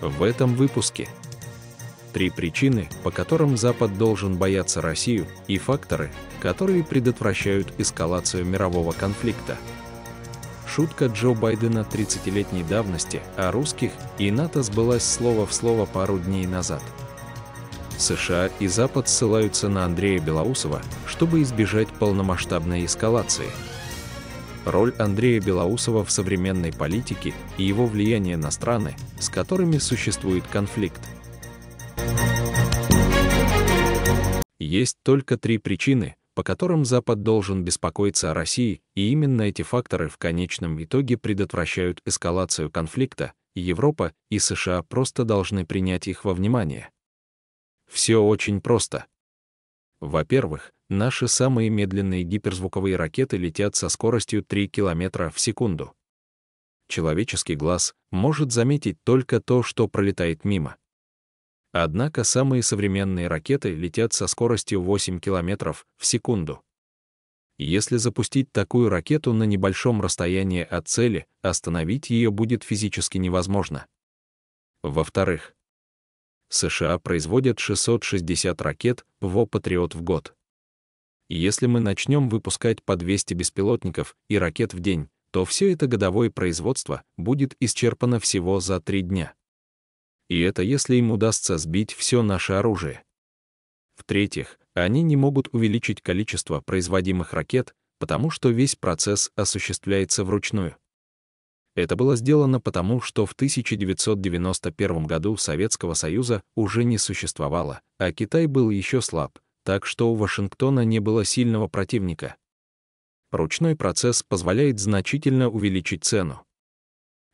в этом выпуске. Три причины, по которым Запад должен бояться Россию, и факторы, которые предотвращают эскалацию мирового конфликта. Шутка Джо Байдена 30-летней давности о а русских и НАТО сбылась слово в слово пару дней назад. США и Запад ссылаются на Андрея Белоусова, чтобы избежать полномасштабной эскалации – Роль Андрея Белоусова в современной политике и его влияние на страны, с которыми существует конфликт. Есть только три причины, по которым Запад должен беспокоиться о России, и именно эти факторы в конечном итоге предотвращают эскалацию конфликта, и Европа и США просто должны принять их во внимание. Все очень просто. Во-первых, Наши самые медленные гиперзвуковые ракеты летят со скоростью 3 км в секунду. Человеческий глаз может заметить только то, что пролетает мимо. Однако самые современные ракеты летят со скоростью 8 км в секунду. Если запустить такую ракету на небольшом расстоянии от цели, остановить ее будет физически невозможно. Во-вторых, США производят 660 ракет ВО «Патриот» в год. И если мы начнем выпускать по 200 беспилотников и ракет в день, то все это годовое производство будет исчерпано всего за три дня. И это если им удастся сбить все наше оружие. В-третьих, они не могут увеличить количество производимых ракет, потому что весь процесс осуществляется вручную. Это было сделано потому, что в 1991 году Советского Союза уже не существовало, а Китай был еще слаб, так что у Вашингтона не было сильного противника. Ручной процесс позволяет значительно увеличить цену.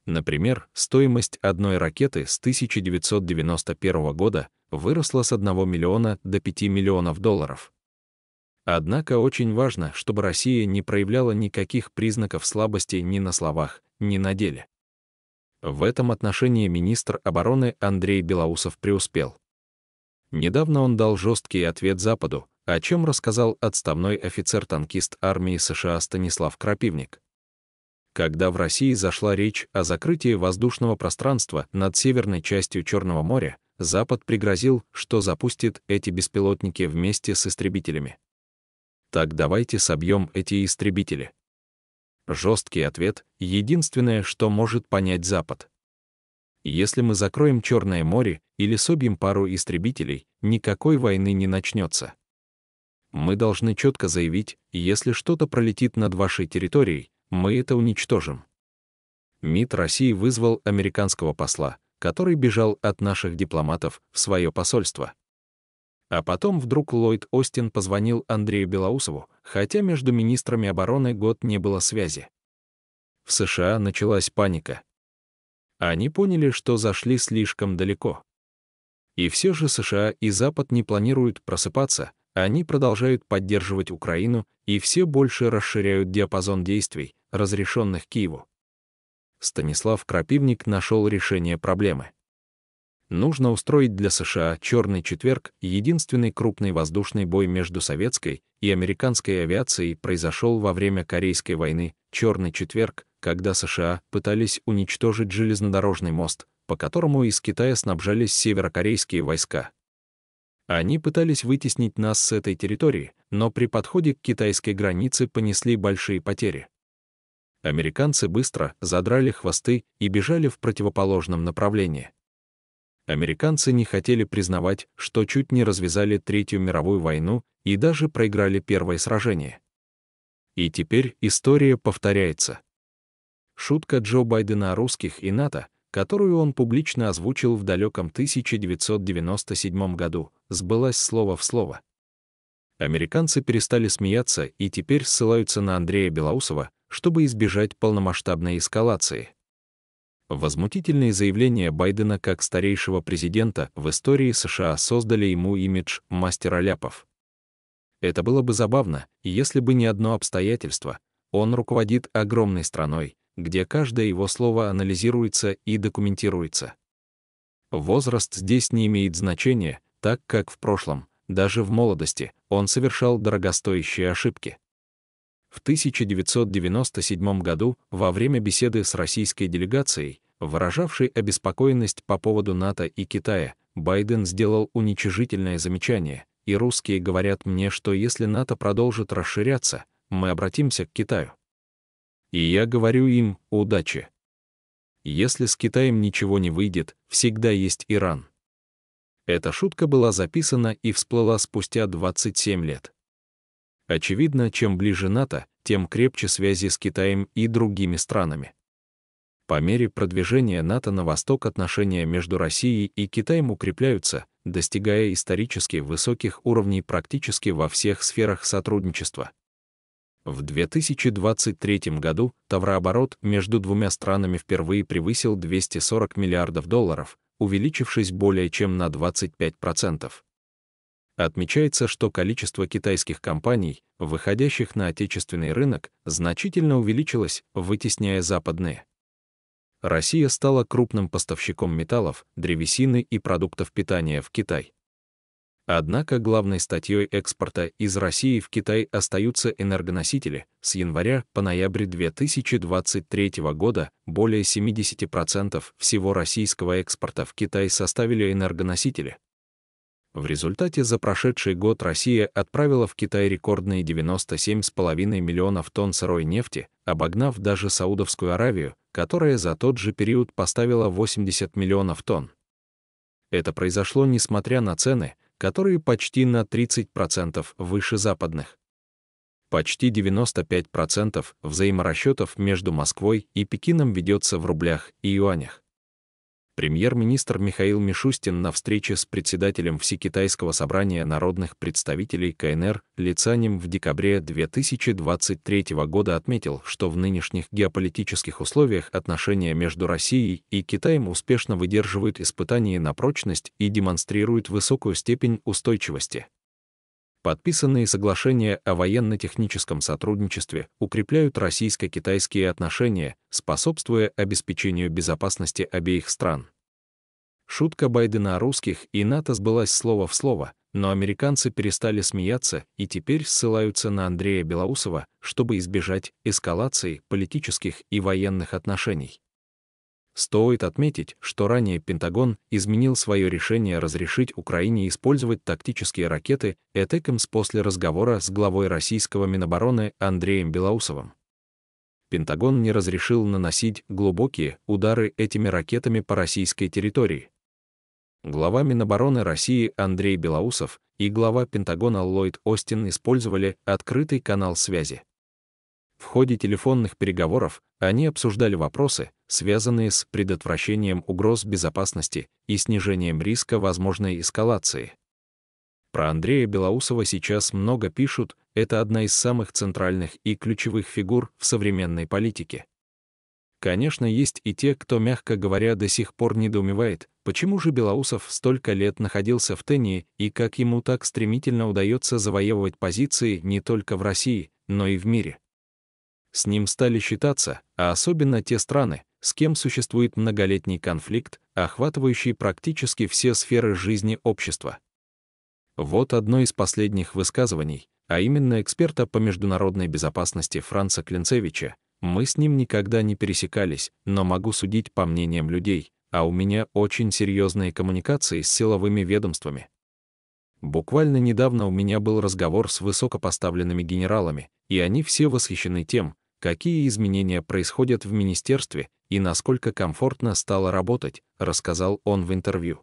Например, стоимость одной ракеты с 1991 года выросла с 1 миллиона до 5 миллионов долларов. Однако очень важно, чтобы Россия не проявляла никаких признаков слабости ни на словах, ни на деле. В этом отношении министр обороны Андрей Белоусов преуспел. Недавно он дал жесткий ответ Западу, о чем рассказал отставной офицер-танкист армии США Станислав Крапивник. Когда в России зашла речь о закрытии воздушного пространства над северной частью Черного моря, Запад пригрозил, что запустит эти беспилотники вместе с истребителями. Так давайте собьем эти истребители. Жесткий ответ — единственное, что может понять Запад. Если мы закроем Черное море или собьем пару истребителей, никакой войны не начнется. Мы должны четко заявить, если что-то пролетит над вашей территорией, мы это уничтожим. МИД России вызвал американского посла, который бежал от наших дипломатов в свое посольство. А потом вдруг Ллойд Остин позвонил Андрею Белоусову, хотя между министрами обороны год не было связи. В США началась паника. Они поняли, что зашли слишком далеко. И все же США и Запад не планируют просыпаться, а они продолжают поддерживать Украину и все больше расширяют диапазон действий, разрешенных Киеву. Станислав Крапивник нашел решение проблемы. Нужно устроить для США «Черный четверг» единственный крупный воздушный бой между советской и американской авиацией произошел во время Корейской войны «Черный четверг» когда США пытались уничтожить железнодорожный мост, по которому из Китая снабжались северокорейские войска. Они пытались вытеснить нас с этой территории, но при подходе к китайской границе понесли большие потери. Американцы быстро задрали хвосты и бежали в противоположном направлении. Американцы не хотели признавать, что чуть не развязали Третью мировую войну и даже проиграли первое сражение. И теперь история повторяется. Шутка Джо Байдена о русских и НАТО, которую он публично озвучил в далеком 1997 году, сбылась слово в слово. Американцы перестали смеяться и теперь ссылаются на Андрея Белоусова, чтобы избежать полномасштабной эскалации. Возмутительные заявления Байдена как старейшего президента в истории США создали ему имидж мастера ляпов. Это было бы забавно, если бы не одно обстоятельство. Он руководит огромной страной, где каждое его слово анализируется и документируется. Возраст здесь не имеет значения, так как в прошлом, даже в молодости, он совершал дорогостоящие ошибки. В 1997 году, во время беседы с российской делегацией, выражавшей обеспокоенность по поводу НАТО и Китая, Байден сделал уничижительное замечание, и русские говорят мне, что если НАТО продолжит расширяться, мы обратимся к Китаю. И я говорю им «удачи». Если с Китаем ничего не выйдет, всегда есть Иран. Эта шутка была записана и всплыла спустя 27 лет. Очевидно, чем ближе НАТО, тем крепче связи с Китаем и другими странами. По мере продвижения НАТО на восток отношения между Россией и Китаем укрепляются, достигая исторически высоких уровней практически во всех сферах сотрудничества. В 2023 году товарооборот между двумя странами впервые превысил 240 миллиардов долларов, увеличившись более чем на 25%. Отмечается, что количество китайских компаний, выходящих на отечественный рынок, значительно увеличилось, вытесняя западные. Россия стала крупным поставщиком металлов, древесины и продуктов питания в Китай. Однако главной статьей экспорта из России в Китай остаются энергоносители. С января по ноябрь 2023 года более 70% всего российского экспорта в Китай составили энергоносители. В результате за прошедший год Россия отправила в Китай рекордные 97,5 миллионов тонн сырой нефти, обогнав даже Саудовскую Аравию, которая за тот же период поставила 80 миллионов тонн. Это произошло несмотря на цены, которые почти на 30% выше западных. Почти 95% взаиморасчетов между Москвой и Пекином ведется в рублях и юанях премьер-министр Михаил Мишустин на встрече с председателем Всекитайского собрания народных представителей КНР Лицанем в декабре 2023 года отметил, что в нынешних геополитических условиях отношения между Россией и Китаем успешно выдерживают испытания на прочность и демонстрируют высокую степень устойчивости. Подписанные соглашения о военно-техническом сотрудничестве укрепляют российско-китайские отношения – способствуя обеспечению безопасности обеих стран. Шутка Байдена о русских и НАТО сбылась слово в слово, но американцы перестали смеяться и теперь ссылаются на Андрея Белоусова, чтобы избежать эскалации политических и военных отношений. Стоит отметить, что ранее Пентагон изменил свое решение разрешить Украине использовать тактические ракеты «Этекомс» после разговора с главой российского Минобороны Андреем Белоусовым. Пентагон не разрешил наносить глубокие удары этими ракетами по российской территории. Глава Минобороны России Андрей Белоусов и глава Пентагона Ллойд Остин использовали открытый канал связи. В ходе телефонных переговоров они обсуждали вопросы, связанные с предотвращением угроз безопасности и снижением риска возможной эскалации. Про Андрея Белоусова сейчас много пишут, это одна из самых центральных и ключевых фигур в современной политике. Конечно, есть и те, кто, мягко говоря, до сих пор недоумевает, почему же Белоусов столько лет находился в тении и как ему так стремительно удается завоевывать позиции не только в России, но и в мире. С ним стали считаться, а особенно те страны, с кем существует многолетний конфликт, охватывающий практически все сферы жизни общества — вот одно из последних высказываний, а именно эксперта по международной безопасности Франца Клинцевича. Мы с ним никогда не пересекались, но могу судить по мнениям людей, а у меня очень серьезные коммуникации с силовыми ведомствами. Буквально недавно у меня был разговор с высокопоставленными генералами, и они все восхищены тем, какие изменения происходят в министерстве и насколько комфортно стало работать, рассказал он в интервью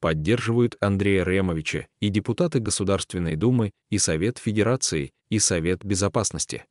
поддерживают Андрея Ремовича и депутаты Государственной Думы, и Совет Федерации, и Совет Безопасности.